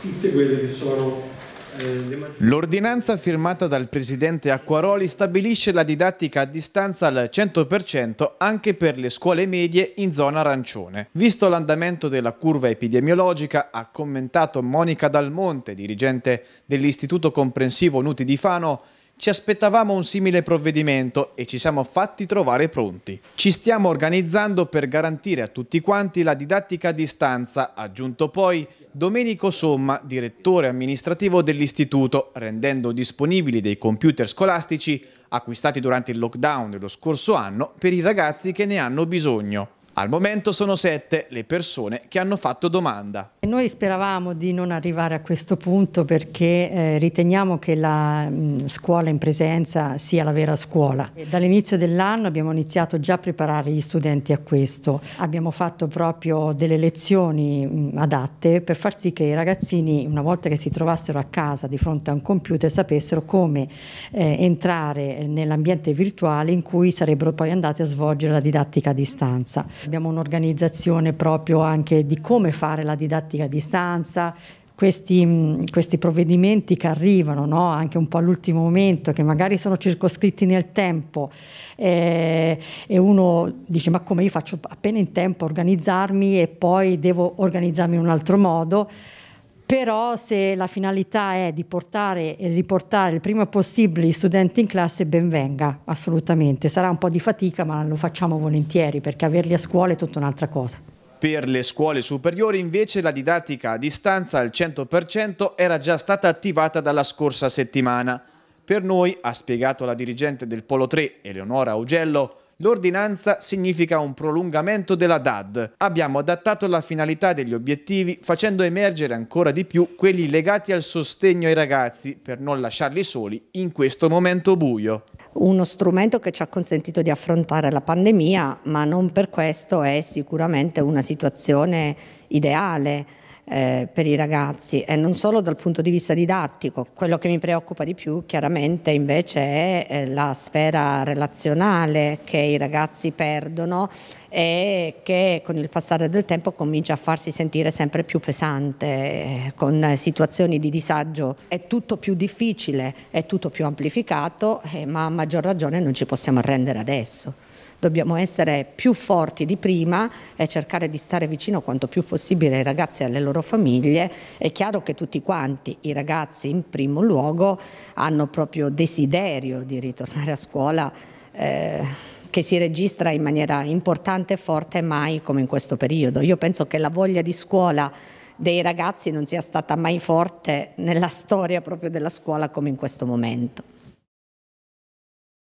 tutte quelle che sono eh, L'ordinanza firmata dal presidente Acquaroli stabilisce la didattica a distanza al 100% anche per le scuole medie in zona arancione. Visto l'andamento della curva epidemiologica, ha commentato Monica Dalmonte, dirigente dell'Istituto Comprensivo Nuti di Fano, ci aspettavamo un simile provvedimento e ci siamo fatti trovare pronti. Ci stiamo organizzando per garantire a tutti quanti la didattica a distanza, aggiunto poi Domenico Somma, direttore amministrativo dell'istituto, rendendo disponibili dei computer scolastici acquistati durante il lockdown dello scorso anno per i ragazzi che ne hanno bisogno. Al momento sono sette le persone che hanno fatto domanda. noi speravamo di non arrivare a questo punto perché eh, riteniamo che la mh, mm, scuola in presenza sia la vera scuola. Dall'inizio dell'anno abbiamo iniziato già a preparare gli studenti a questo. Abbiamo fatto proprio delle lezioni mh, mm, adatte per far sì che i ragazzini, una volta che si trovassero a casa di fronte a un computer, sapessero come eh, entrare nell'ambiente virtuale in cui sarebbero poi andati a svolgere la didattica a distanza abbiamo un'organizzazione proprio anche di come fare la didattica a distanza, questi, questi, provvedimenti che arrivano no? anche un po' all'ultimo momento, che magari sono circoscritti nel tempo eh, e uno dice ma come io faccio appena in tempo a organizzarmi e poi devo organizzarmi in un altro modo però se la finalità è di portare e riportare il prima possibile gli studenti in classe, ben venga, assolutamente. Sarà un po' di fatica, ma lo facciamo volentieri perché averli a scuola è tutta un'altra cosa. Per le scuole superiori invece la didattica a distanza al 100% era già stata attivata dalla scorsa settimana. Per noi, ha spiegato la dirigente del Polo 3, Eleonora Augello, L'ordinanza significa un prolungamento della DAD. Abbiamo adattato la finalità degli obiettivi facendo emergere ancora di più quelli legati al sostegno ai ragazzi per non lasciarli soli in questo momento buio uno strumento che ci ha consentito di affrontare la pandemia, ma non per questo è sicuramente una situazione ideale eh, per i ragazzi e non solo dal punto di vista didattico. Quello che mi preoccupa di più chiaramente invece è eh, la sfera relazionale che i ragazzi perdono e che con il passare del tempo comincia a farsi sentire sempre più pesante, eh, con situazioni di disagio. È tutto più difficile, è tutto più amplificato, eh, ma a maggior ragione non ci possiamo arrendere adesso dobbiamo essere più forti di prima e cercare di stare vicino quanto più possibile ai ragazzi e alle loro famiglie. È chiaro che tutti quanti, i ragazzi in primo luogo, hanno proprio desiderio di ritornare a scuola. Eh, che si registra in maniera importante e forte mai come in questo periodo. Io penso che la voglia di scuola dei ragazzi non sia stata mai forte nella storia proprio della scuola come in questo momento.